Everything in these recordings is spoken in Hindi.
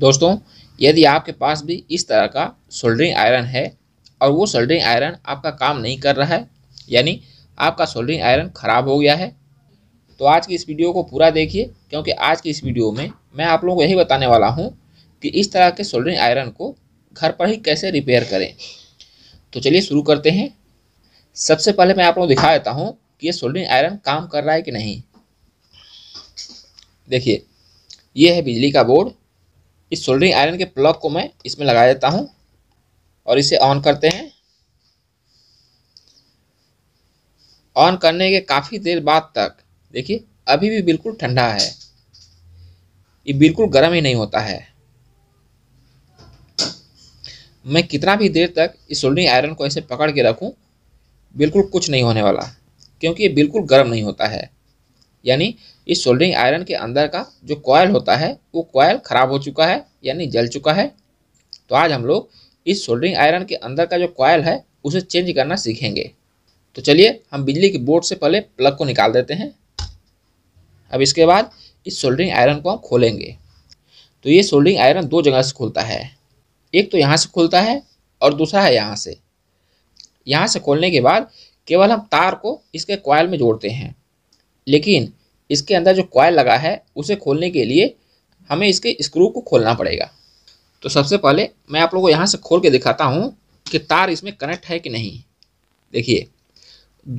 दोस्तों यदि आपके पास भी इस तरह का सोल्डरिंग आयरन है और वो सोल्डरिंग आयरन आपका काम नहीं कर रहा है यानी आपका सोल्डरिंग आयरन ख़राब हो गया है तो आज की इस वीडियो को पूरा देखिए क्योंकि आज की इस वीडियो में मैं आप लोगों को यही बताने वाला हूँ कि इस तरह के सोल्डरिंग आयरन को घर पर ही कैसे रिपेयर करें तो चलिए शुरू करते हैं सबसे पहले मैं आप लोगों को दिखा देता हूँ कि ये सोल्डरिंग आयरन काम कर रहा है कि नहीं देखिए ये है बिजली का बोर्ड इस सोल्डरिंग आयरन के प्लग को मैं इसमें लगा देता हूँ और इसे ऑन करते हैं ऑन करने के काफ़ी देर बाद तक देखिए अभी भी बिल्कुल ठंडा है ये बिल्कुल गर्म ही नहीं होता है मैं कितना भी देर तक इस सोल्डरिंग आयरन को ऐसे पकड़ के रखूं बिल्कुल कुछ नहीं होने वाला क्योंकि ये बिल्कुल गर्म नहीं होता है यानी इस सोल्डरिंग आयरन के अंदर का जो कॉयल होता है वो कॉयल खराब हो चुका है यानी जल चुका है तो आज हम लोग इस सोल्डरिंग आयरन के अंदर का जो कॉयल है उसे चेंज करना सीखेंगे तो चलिए हम बिजली के बोर्ड से पहले प्लग को निकाल देते हैं अब इसके बाद इस सोल्डरिंग आयरन को हम खोलेंगे तो ये सोल्डरिंग आयरन दो जगह से खुलता है एक तो यहाँ से खुलता है और दूसरा है यहाँ से यहाँ से खोलने के बाद केवल हम तार को इसके कॉयल में जोड़ते हैं लेकिन इसके अंदर जो कॉयल लगा है उसे खोलने के लिए हमें इसके स्क्रू को खोलना पड़ेगा तो सबसे पहले मैं आप लोगों को यहाँ से खोल के दिखाता हूँ कि तार इसमें कनेक्ट है कि नहीं देखिए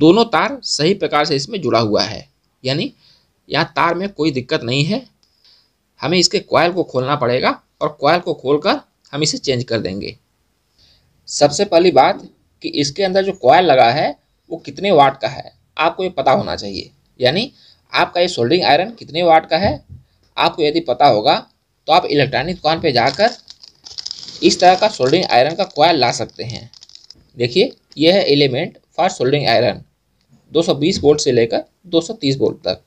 दोनों तार सही प्रकार से इसमें जुड़ा हुआ है यानी यहाँ तार में कोई दिक्कत नहीं है हमें इसके कॉयल को खोलना पड़ेगा और कॉयल को कर हम इसे चेंज कर देंगे सबसे पहली बात कि इसके अंदर जो कॉयल लगा है वो कितने वाट का है आपको ये पता होना चाहिए यानी आपका ये सोल्डरिंग आयरन कितने वाट का है आपको यदि पता होगा तो आप इलेक्ट्रॉनिक दुकान पर जाकर इस तरह का सोल्डरिंग आयरन का कोयल ला सकते हैं देखिए यह है element for soldering iron 220 volt से लेकर 230 वोल्ट तक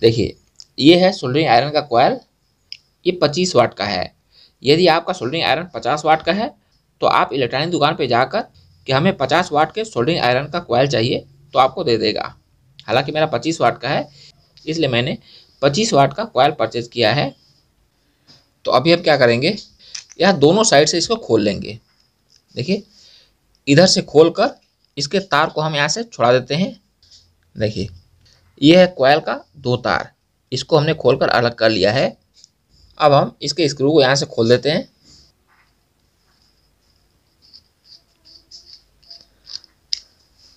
देखिए यह है सोल्डरिंग आयरन का कोयल ये 25 वाट का है यदि आपका सोल्डरिंग आयरन 50 वाट का है तो आप इलेक्ट्रॉनिक दुकान पर जाकर कि हमें पचास वाट के सोल्डिंग आयरन का कोयल चाहिए तो आपको दे देगा हालांकि मेरा पच्चीस वाट का है इसलिए मैंने पच्चीस वाट का कोयल परचेज किया है तो अभी हम क्या करेंगे यह दोनों साइड से इसको खोल लेंगे देखिए इधर से खोल कर इसके तार को हम यहाँ से छुड़ा देते हैं देखिए यह है कोयल का दो तार इसको हमने खोलकर अलग कर लिया है अब हम इसके स्क्रू को यहाँ से खोल देते हैं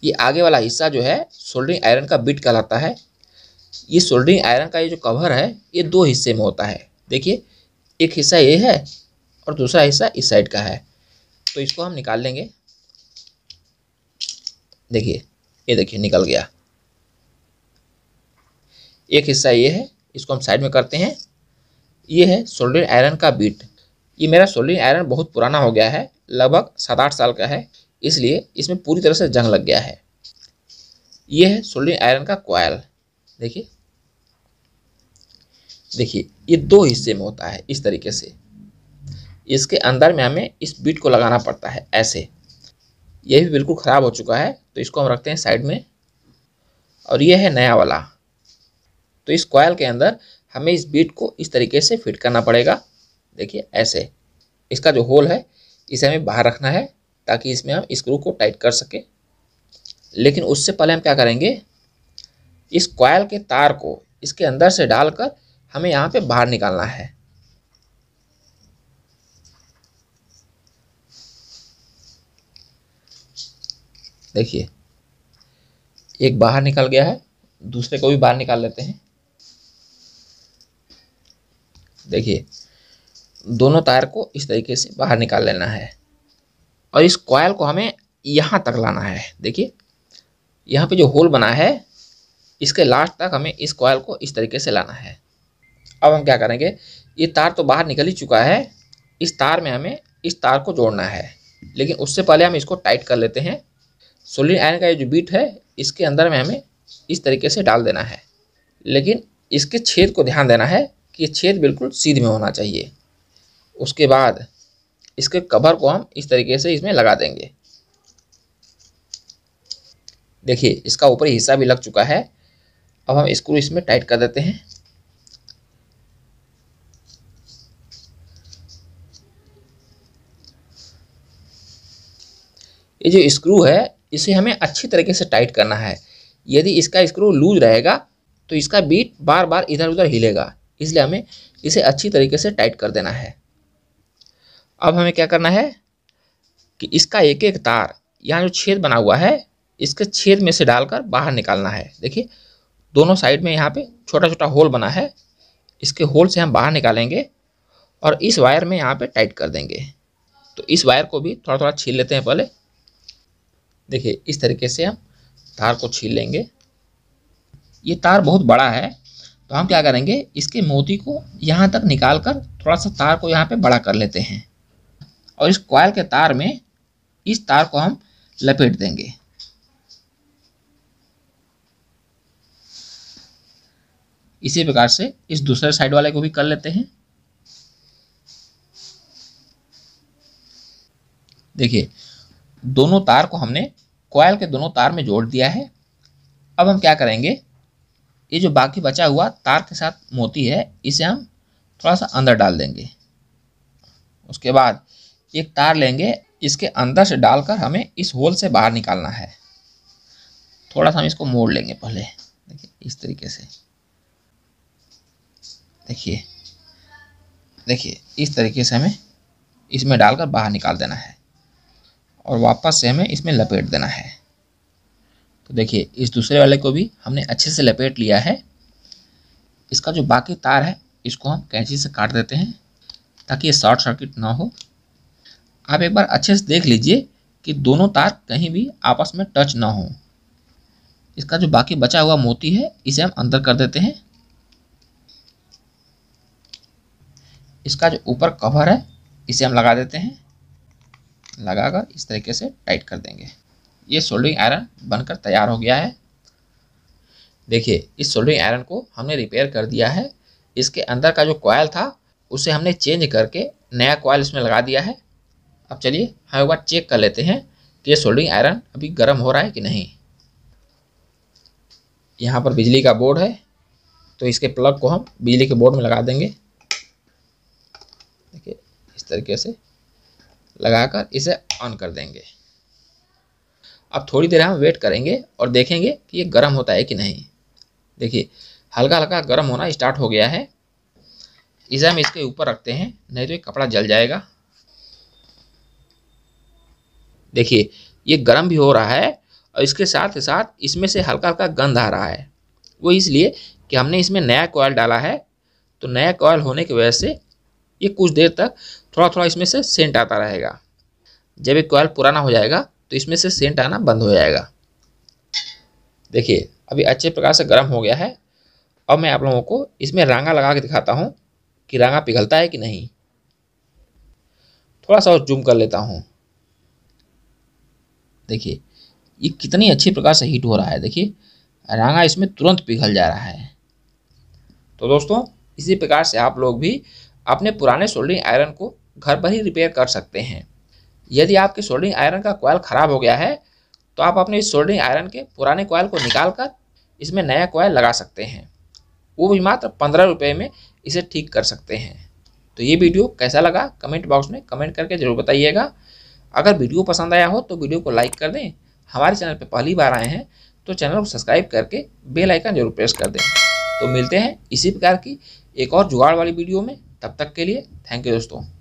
ये आगे वाला हिस्सा जो है सोल्डरिंग आयरन का बिट कहलाता है ये सोल्डरिंग आयरन का ये जो कवर है ये दो हिस्से में होता है देखिए एक हिस्सा ये है और दूसरा हिस्सा इस साइड का है तो इसको हम निकाल लेंगे देखिए ये देखिए निकल गया एक हिस्सा ये है इसको हम साइड में करते हैं ये है सोल्डरिंग आयरन का बीट ये मेरा सोल्डरिंग आयरन बहुत पुराना हो गया है लगभग सात आठ साल का है इसलिए इसमें पूरी तरह से जंग लग गया है यह है सोल्डिंग आयरन का क्वाइल देखिए देखिए ये दो हिस्से में होता है इस तरीके से इसके अंदर में हमें इस बीट को लगाना पड़ता है ऐसे ये भी बिल्कुल ख़राब हो चुका है तो इसको हम रखते हैं साइड में और ये है नया वाला तो इस कॉयल के अंदर हमें इस बीट को इस तरीके से फिट करना पड़ेगा देखिए ऐसे इसका जो होल है इसे हमें बाहर रखना है ताकि इसमें हम स्क्रू को टाइट कर सकें लेकिन उससे पहले हम क्या करेंगे इस कॉयल के तार को इसके अंदर से डालकर हमें यहाँ पे बाहर निकालना है देखिए एक बाहर निकल गया है दूसरे को भी बाहर निकाल लेते हैं देखिए दोनों तार को इस तरीके से बाहर निकाल लेना है और इस कॉयल को हमें यहाँ तक लाना है देखिए यहाँ पे जो होल बना है इसके लास्ट तक हमें इस कॉयल को इस तरीके से लाना है अब हम क्या करेंगे ये तार तो बाहर निकल ही चुका है इस तार में हमें इस तार को जोड़ना है लेकिन उससे पहले हम इसको टाइट कर लेते हैं सोलिड आयरन का ये जो बीट है इसके अंदर में हमें इस तरीके से डाल देना है लेकिन इसके छेद को ध्यान देना है कि ये छेद बिल्कुल सीध में होना चाहिए उसके बाद इसके कवर को हम इस तरीके से इसमें लगा देंगे देखिए इसका ऊपर हिस्सा भी लग चुका है अब हम स्क्रू इसमें टाइट कर देते हैं ये जो स्क्रू है इसे हमें अच्छी तरीके से टाइट करना है यदि इसका स्क्रू लूज रहेगा तो इसका बीट बार बार इधर उधर हिलेगा इसलिए हमें इसे अच्छी तरीके से टाइट कर देना है अब हमें क्या करना है कि इसका एक एक तार यहाँ जो छेद बना हुआ है इसके छेद में से डालकर बाहर निकालना है देखिए दोनों साइड में यहाँ पे छोटा छोटा होल बना है इसके होल से हम बाहर निकालेंगे और इस वायर में यहाँ पे टाइट कर देंगे तो इस वायर को भी थोड़ा थोड़ा छील लेते हैं पहले देखिए इस तरीके से हम तार को छील लेंगे ये तार बहुत बड़ा है तो हम क्या करेंगे इसके मोती को यहाँ तक निकाल कर थोड़ा सा तार को यहाँ पर बड़ा कर लेते हैं और इस कॉयल के तार में इस तार को हम लपेट देंगे इसी प्रकार से इस दूसरे साइड वाले को भी कर लेते हैं देखिए दोनों तार को हमने कॉयल के दोनों तार में जोड़ दिया है अब हम क्या करेंगे ये जो बाकी बचा हुआ तार के साथ मोती है इसे हम थोड़ा सा अंदर डाल देंगे उसके बाद एक तार लेंगे इसके अंदर से डालकर हमें इस होल से बाहर निकालना है थोड़ा सा हम इसको मोड़ लेंगे पहले देखिए इस तरीके से देखिए देखिए इस तरीके से हमें इसमें डालकर बाहर निकाल देना है और वापस से हमें इसमें लपेट देना है तो देखिए इस दूसरे वाले को भी हमने अच्छे से लपेट लिया है इसका जो बाकी तार है इसको हम कैंची से काट देते हैं ताकि ये शॉर्ट सर्किट ना हो आप एक बार अच्छे से देख लीजिए कि दोनों तार कहीं भी आपस में टच ना हो इसका जो बाकी बचा हुआ मोती है इसे हम अंदर कर देते हैं इसका जो ऊपर कवर है इसे हम लगा देते हैं लगाकर इस तरीके से टाइट कर देंगे ये सोल्डरिंग आयरन बनकर तैयार हो गया है देखिए इस सोल्डरिंग आयरन को हमने रिपेयर कर दिया है इसके अंदर का जो कॉयल था उसे हमने चेंज करके नया कॉयल इसमें लगा दिया है अब चलिए हम एक बार चेक कर लेते हैं कि ये सोल्डिंग आयरन अभी गर्म हो रहा है कि नहीं यहाँ पर बिजली का बोर्ड है तो इसके प्लग को हम बिजली के बोर्ड में लगा देंगे देखिए इस तरीके से लगाकर इसे ऑन कर देंगे अब थोड़ी देर हम वेट करेंगे और देखेंगे कि ये गर्म होता है कि नहीं देखिए हल्का हल्का गर्म होना स्टार्ट हो गया है इसे हम इसके ऊपर रखते हैं नहीं तो ये कपड़ा जल जाएगा देखिए ये गर्म भी हो रहा है और इसके साथ ही साथ इसमें से हल्का हल्का गंध आ रहा है वो इसलिए कि हमने इसमें नया कॉयल डाला है तो नया कोयल होने की वजह से ये कुछ देर तक थोड़ा थोड़ा इसमें से सेंट आता रहेगा जब ये कोयल पुराना हो जाएगा तो इसमें से सेंट आना बंद हो जाएगा देखिए अभी अच्छे प्रकार से गर्म हो गया है अब मैं आप लोगों को इसमें रंगा लगा के दिखाता हूँ कि रंगा पिघलता है कि नहीं थोड़ा सा और जूम कर लेता हूँ देखिए ये कितनी अच्छी प्रकार से हीट हो रहा है देखिए रंगा इसमें तुरंत पिघल जा रहा है तो दोस्तों इसी प्रकार से आप लोग भी अपने पुराने सोल्डिंग आयरन को घर पर ही रिपेयर कर सकते हैं यदि आपके सोल्डिंग आयरन का कोयल ख़राब हो गया है तो आप अपने इस सोल्डिंग आयरन के पुराने कोयल को निकाल कर इसमें नया कोयल लगा सकते हैं वो भी मात्र पंद्रह रुपये में इसे ठीक कर सकते हैं तो ये वीडियो कैसा लगा कमेंट बॉक्स में कमेंट करके ज़रूर बताइएगा अगर वीडियो पसंद आया हो तो वीडियो को लाइक कर दें हमारे चैनल पर पहली बार आए हैं तो चैनल को सब्सक्राइब करके बेल आइकन जरूर प्रेस कर दें तो मिलते हैं इसी प्रकार की एक और जुगाड़ वाली वीडियो में तब तक के लिए थैंक यू दोस्तों